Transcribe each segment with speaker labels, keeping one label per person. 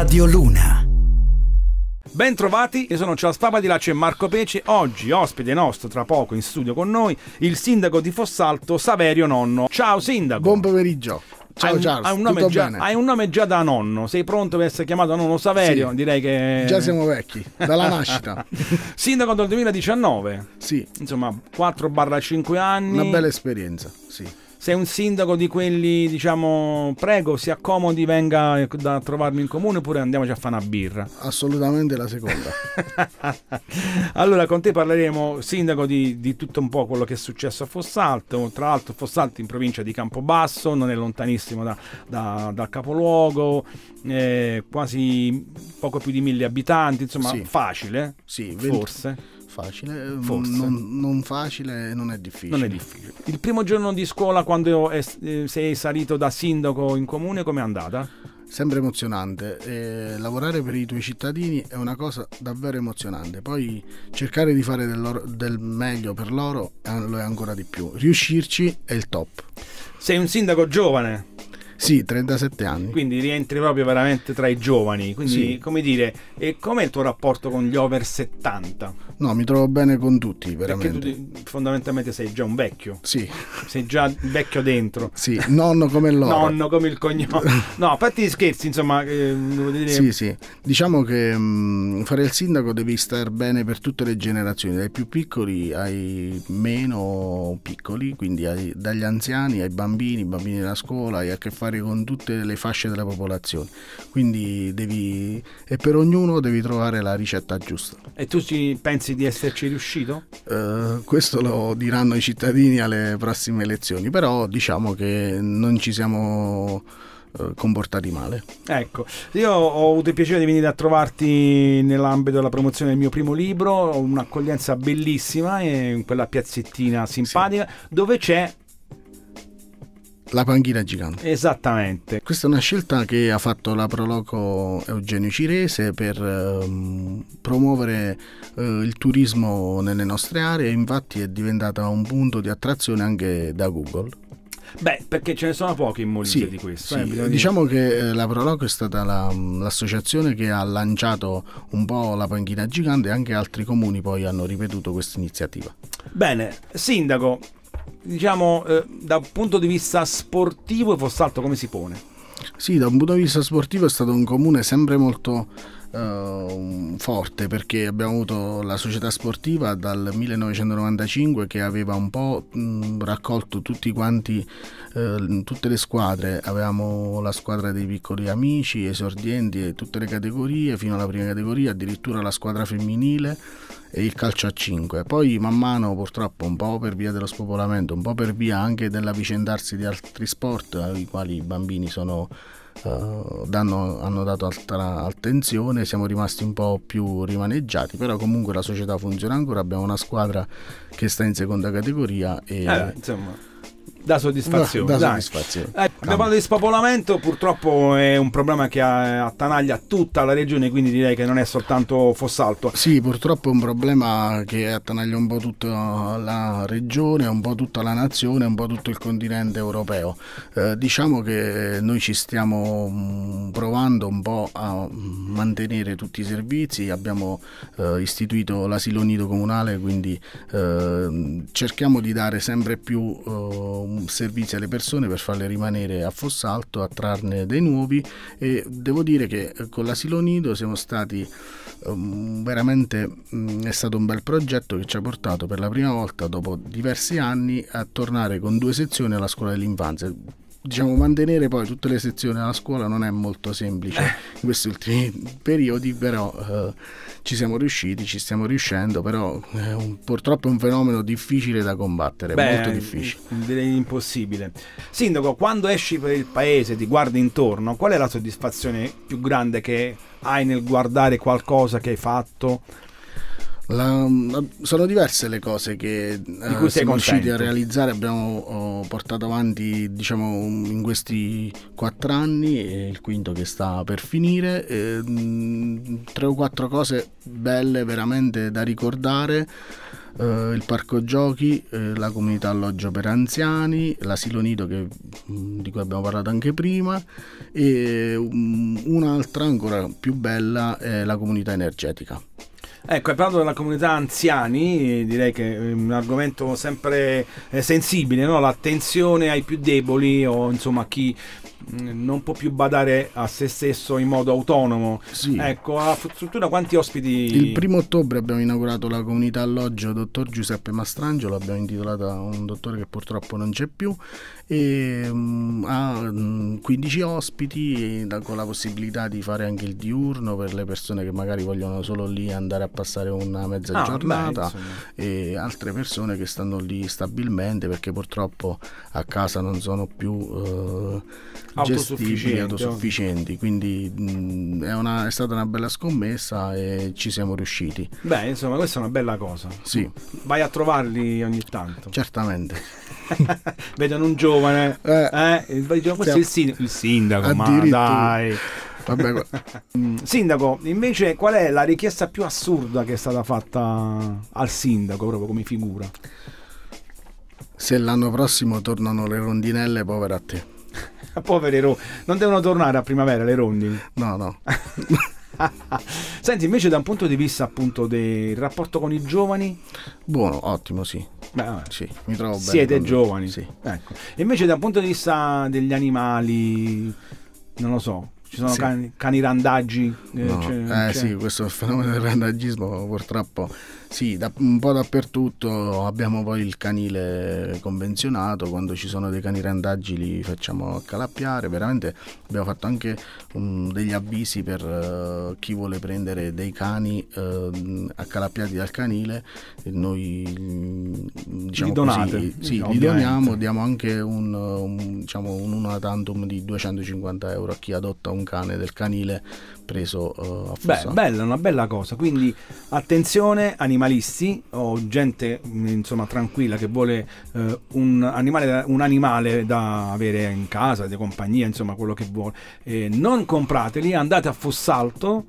Speaker 1: Radio Luna. Bentrovati, io sono Ciao Spapa di là c'è Marco Pece, oggi ospite nostro tra poco in studio con noi il sindaco di Fossalto Saverio Nonno. Ciao sindaco! Buon pomeriggio! Ciao hai, Charles, hai un, nome già, hai un, nome già, da nonno, sei pronto per essere chiamato nonno Saverio? Sì, Direi che... Già siamo vecchi,
Speaker 2: dalla nascita.
Speaker 1: Sindaco del 2019? Sì. Insomma, 4-5 anni. Una bella esperienza, sì sei un sindaco di quelli, diciamo, prego, si accomodi, venga da trovarmi in comune oppure andiamoci a fare una birra?
Speaker 2: Assolutamente la seconda.
Speaker 1: allora, con te parleremo, sindaco, di, di, tutto un po' quello che è successo a Fossalto. Tra l'altro, Fossalto in provincia di Campobasso, non è lontanissimo da, da, dal capoluogo, eh, quasi poco più di mille abitanti, insomma, sì. facile, sì, forse.
Speaker 2: 20 Facile, eh, forse. Non, non facile, non è difficile. Non è difficile.
Speaker 1: Il primo giorno di scuola quando è, eh, sei salito
Speaker 2: da sindaco in comune, com'è andata? Sempre emozionante, eh, lavorare per i tuoi cittadini è una cosa davvero emozionante, poi cercare di fare del, del meglio per loro lo è ancora di più, riuscirci è il top. Sei un sindaco giovane, sì, 37 anni. Quindi
Speaker 1: rientri proprio veramente tra i giovani. Quindi, sì. come dire, e com'è il tuo rapporto con gli over 70?
Speaker 2: No, mi trovo bene con tutti, veramente.
Speaker 1: Perché tu fondamentalmente sei già un vecchio. Sì. Sei già vecchio dentro. Sì,
Speaker 2: nonno come loro. nonno
Speaker 1: come il cognome. No, fatti scherzi, insomma. Eh, dire... Sì,
Speaker 2: sì. Diciamo che mh, mm, fare il sindaco devi star bene per tutte le generazioni, dai più piccoli ai meno piccoli, quindi ai, dagli anziani ai bambini, bambini della scuola, hai a che fare fare con tutte le fasce della popolazione. Quindi devi, e per ognuno devi trovare la ricetta giusta. E tu ci pensi di esserci riuscito? Uh, questo lo diranno i cittadini alle prossime elezioni, però diciamo che non ci siamo eh, comportati male.
Speaker 1: Ecco, io ho avuto il piacere di venire a trovarti nell'ambito della promozione del mio primo libro, un'accoglienza bellissima, in quella
Speaker 2: piazzettina simpatica,
Speaker 1: sì. dove c'è
Speaker 2: la panchina gigante. Esattamente. Questa è una scelta che ha fatto la Proloco Eugenio Cirese per um, promuovere uh, il turismo nelle nostre aree, infatti è diventata un punto di attrazione anche da Google.
Speaker 1: Beh, perché ce ne sono pochi in Molise sì, di questo. Sì. Eh, diciamo
Speaker 2: che eh, la Proloco è stata l'associazione che ha lanciato un po' la panchina gigante e anche altri comuni poi hanno ripetuto questa iniziativa.
Speaker 1: Bene, Sindaco, diciamo, eh, da un punto di vista sportivo e
Speaker 2: Fossalto come si pone? Sì, da un punto di vista sportivo è stato un comune sempre molto eh, forte perché abbiamo avuto la società sportiva dal 1995 che aveva un po' mh, raccolto tutti quanti, eh, tutte le squadre, avevamo la squadra dei piccoli amici, esordienti e tutte le categorie fino alla prima categoria, addirittura la squadra femminile il calcio a 5. Poi man mano purtroppo un po' per via dello spopolamento, un po' per via anche dell'avvicendarsi di altri sport ai eh, quali i bambini sono, uh, danno, hanno dato alta attenzione, siamo rimasti un po' più rimaneggiati, però comunque la società funziona ancora, abbiamo una squadra che sta in seconda categoria e... Eh, insomma da soddisfazione. No, da soddisfazione. Eh,
Speaker 1: abbiamo parlato di spopolamento, purtroppo è un problema che eh, attanaglia tutta la regione, quindi direi
Speaker 2: che non è soltanto Fossalto. Sì, purtroppo è un problema che attanaglia un po' tutta la regione, un po' tutta la nazione, un po' tutto il continente europeo. Eh, diciamo che noi ci stiamo mm, provando un po' a mantenere tutti i servizi, abbiamo eh, istituito l'asilo nido comunale, quindi eh, cerchiamo di dare sempre più eh, servizi alle persone per farle rimanere a Fossalto, attrarne dei nuovi e devo dire che eh, con l'asilo nido siamo stati um, veramente um, è stato un bel progetto che ci ha portato per la prima volta dopo diversi anni a tornare con due sezioni alla scuola dell'infanzia diciamo, mantenere poi tutte le sezioni alla scuola non è molto semplice eh. in questi ultimi periodi, però eh, ci siamo riusciti, ci stiamo riuscendo, però eh, un, purtroppo è un fenomeno difficile da combattere, Beh, molto difficile.
Speaker 1: Mm, direi impossibile. Sindaco, quando esci per il paese, ti guardi intorno, qual è la soddisfazione più grande che hai nel guardare
Speaker 2: qualcosa che hai fatto, la, sono diverse le cose che uh, siamo riusciti a realizzare, abbiamo uh, portato avanti diciamo, in questi quattro anni, il quinto che sta per finire, e, mh, mm, tre o quattro cose belle veramente da ricordare. Uh, il parco giochi, uh, la comunità alloggio per anziani, l'asilo nido che, mm, di cui abbiamo parlato anche prima e um, un'altra ancora più bella è la comunità energetica Ecco, hai parlato della comunità anziani, direi che è un
Speaker 1: argomento sempre eh, sensibile, no? l'attenzione ai più deboli o insomma a chi mm, non può più badare a se stesso in modo autonomo. Sì. Ecco, a struttura quanti ospiti? Il primo
Speaker 2: ottobre abbiamo inaugurato la comunità alloggio dottor Giuseppe Mastrangelo, l'abbiamo intitolata un dottore che purtroppo non c'è più, e um, ha 15 mm, ospiti e, da, con la possibilità di fare anche il diurno per le persone che magari vogliono solo lì andare a passare una mezza ah, giornata beh, e altre persone che stanno lì stabilmente perché purtroppo a casa non sono più eh, gestibili, autosufficienti. Quindi mh, mm, è, una, è, stata una bella scommessa e ci siamo riusciti.
Speaker 1: Beh, insomma, questa è una bella cosa. Sì. Vai a trovarli
Speaker 2: ogni tanto. Certamente.
Speaker 1: Vedono un giovane, eh, eh, questo è il, sin- il sindaco, ma dai. Vabbè, mm, sindaco, invece
Speaker 2: qual è la richiesta più assurda che è stata fatta al sindaco proprio come figura? Se l'anno prossimo tornano le rondinelle, povera a te. Povere ro- non devono tornare a primavera le rondine. No, no.
Speaker 1: Senti, invece da un punto di vista appunto del rapporto con i giovani? Buono, ottimo, sì.
Speaker 2: Beh, sì mi trovo bene. Siete giovani? Sì.
Speaker 1: Ecco. invece da un punto di vista degli
Speaker 2: animali, non lo so, ci sono sì. cani,
Speaker 1: cani, randaggi.
Speaker 2: Eh, no. cioè, eh, cioè. sì, questo fenomeno del randaggismo purtroppo sì, da, un po' dappertutto abbiamo poi il canile convenzionato, quando ci sono dei cani randaggi li facciamo accalappiare, veramente abbiamo fatto anche um, degli avvisi per uh, chi vuole prendere dei cani uh, accalappiati dal canile, noi mm, diciamo li donate, così, sì, li doniamo, diamo anche un, un, diciamo, un una tantum di 250 euro a chi adotta un un cane del canile preso uh, eh, a Beh,
Speaker 1: bella, una bella cosa. Quindi attenzione animalisti o gente insomma tranquilla che vuole uh, un, animale da, un, animale da, avere in casa, di compagnia, insomma quello che vuole. Eh, non comprateli, andate a Fossalto,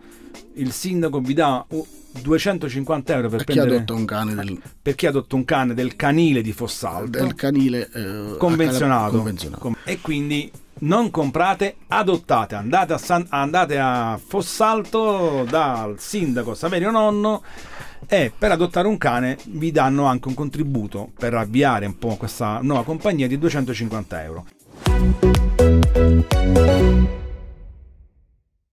Speaker 1: il sindaco vi dà... 250 euro per, per, prendere, chi adotta
Speaker 2: un cane del...
Speaker 1: per chi adotta un cane del canile di Fossalto del canile eh, convenzionato. convenzionato e quindi non comprate, adottate. Andate a, San, andate a Fossalto dal sindaco Saverio Nonno e per adottare un cane vi danno anche un contributo per avviare un po' questa nuova compagnia di 250 euro.